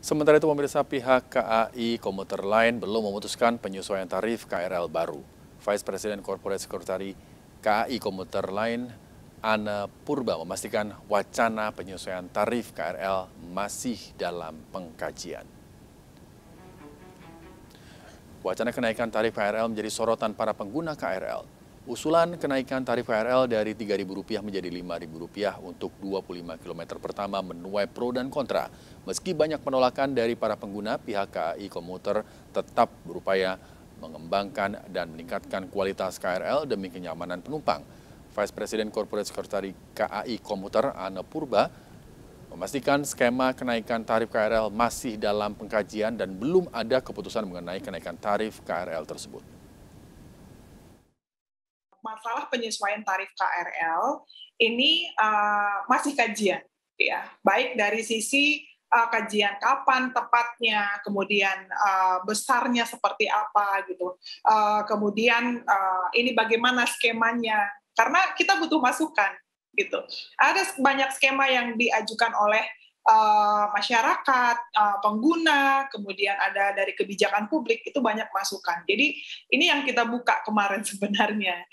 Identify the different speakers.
Speaker 1: Sementara itu pemirsa pihak KAI Komuter Line belum memutuskan penyesuaian tarif KRL baru. Vice President Corporate Secretary KAI Komuter Line Ana Purba memastikan wacana penyesuaian tarif KRL masih dalam pengkajian. Wacana kenaikan tarif KRL menjadi sorotan para pengguna KRL. Usulan kenaikan tarif KRL dari Rp3.000 menjadi Rp5.000 untuk 25 km pertama menuai pro dan kontra. Meski banyak penolakan dari para pengguna, pihak KAI Komuter tetap berupaya mengembangkan dan meningkatkan kualitas KRL demi kenyamanan penumpang. Vice President Corporate Secretary KAI Komuter Ana Purba memastikan skema kenaikan tarif KRL masih dalam pengkajian dan belum ada keputusan mengenai kenaikan tarif KRL tersebut.
Speaker 2: Masalah penyesuaian tarif KRL ini uh, masih kajian, ya, baik dari sisi uh, kajian kapan tepatnya, kemudian uh, besarnya seperti apa gitu, uh, kemudian uh, ini bagaimana skemanya, karena kita butuh masukan gitu. Ada banyak skema yang diajukan oleh uh, masyarakat, uh, pengguna, kemudian ada dari kebijakan publik itu banyak masukan. Jadi ini yang kita buka kemarin sebenarnya.